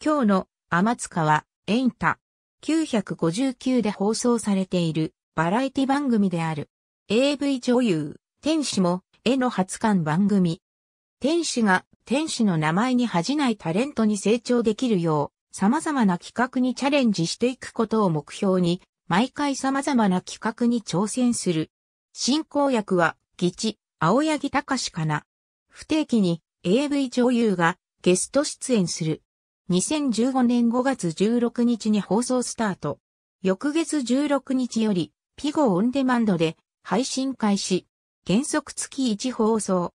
今日の天津は、エンタ、959で放送されているバラエティ番組である。AV 女優、天使も、絵の初刊番組。天使が、天使の名前に恥じないタレントに成長できるよう、様々な企画にチャレンジしていくことを目標に、毎回様々な企画に挑戦する。進行役は、義地、青柳隆かな。不定期に、AV 女優が、ゲスト出演する。2015年5月16日に放送スタート。翌月16日より、ピゴオンデマンドで配信開始。原則月1放送。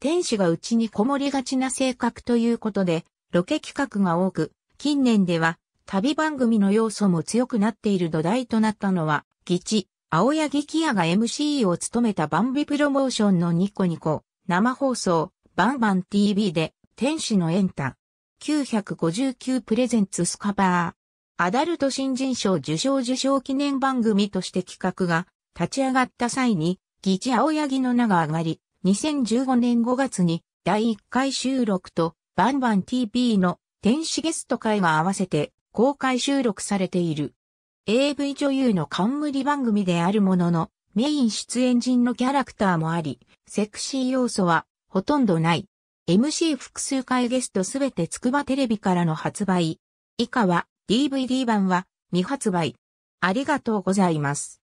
天使がちにこもりがちな性格ということで、ロケ企画が多く、近年では旅番組の要素も強くなっている土台となったのは、ギチ、青柳キアが MC を務めたバンビプロモーションのニコニコ、生放送、バンバン TV で、天使のエンタ、959プレゼンツスカバー。アダルト新人賞受賞受賞記念番組として企画が立ち上がった際に、議事青柳の名が上がり、2015年5月に第1回収録とバンバン TV の天使ゲスト会が合わせて公開収録されている。AV 女優の冠番組であるものの、メイン出演人のキャラクターもあり、セクシー要素はほとんどない。MC 複数回ゲストすべてつくばテレビからの発売。以下は DVD 版は未発売。ありがとうございます。